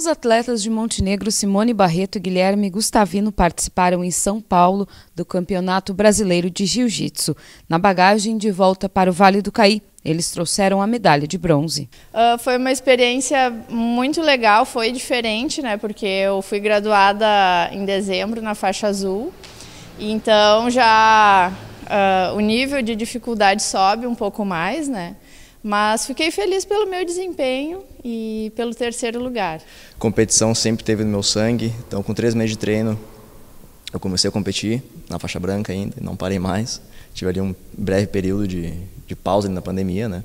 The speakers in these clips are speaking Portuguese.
Os atletas de Montenegro Simone Barreto e Guilherme Gustavino participaram em São Paulo do Campeonato Brasileiro de Jiu-Jitsu. Na bagagem de volta para o Vale do Caí, eles trouxeram a medalha de bronze. Uh, foi uma experiência muito legal, foi diferente, né? Porque eu fui graduada em dezembro na faixa azul, então já uh, o nível de dificuldade sobe um pouco mais, né? Mas fiquei feliz pelo meu desempenho e pelo terceiro lugar. Competição sempre teve no meu sangue, então com três meses de treino eu comecei a competir na faixa branca ainda, não parei mais. Tive ali um breve período de, de pausa na pandemia, né?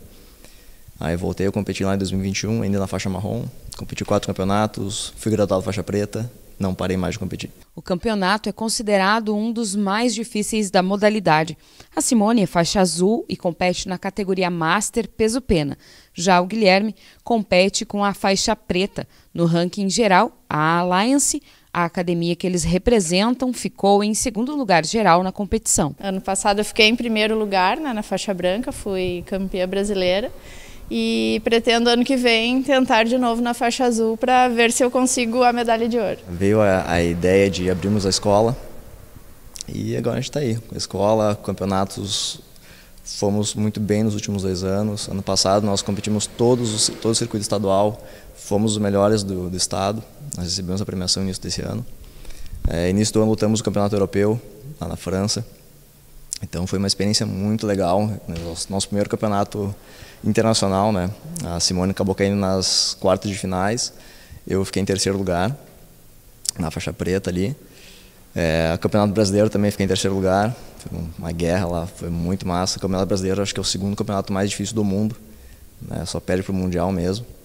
Aí voltei a competir lá em 2021, ainda na faixa marrom. Competi quatro campeonatos, fui graduado faixa preta, não parei mais de competir. O campeonato é considerado um dos mais difíceis da modalidade. A Simone é faixa azul e compete na categoria Master Peso Pena. Já o Guilherme compete com a faixa preta. No ranking geral, a Alliance, a academia que eles representam, ficou em segundo lugar geral na competição. Ano passado eu fiquei em primeiro lugar né, na faixa branca, fui campeã brasileira e pretendo ano que vem tentar de novo na faixa azul para ver se eu consigo a medalha de ouro. Veio a, a ideia de abrirmos a escola e agora a gente está aí. Escola, campeonatos, fomos muito bem nos últimos dois anos. Ano passado nós competimos todos os, todo o circuito estadual, fomos os melhores do, do estado. Nós recebemos a premiação no início desse ano. É, início do ano lutamos o campeonato europeu lá na França. Então foi uma experiência muito legal. Né, nosso primeiro campeonato internacional, né? A Simone acabou caindo nas quartas de finais. Eu fiquei em terceiro lugar, na faixa preta ali. É, o Campeonato Brasileiro também fiquei em terceiro lugar. Foi uma guerra lá, foi muito massa. O Campeonato Brasileiro acho que é o segundo campeonato mais difícil do mundo. Né? Só perde para o Mundial mesmo.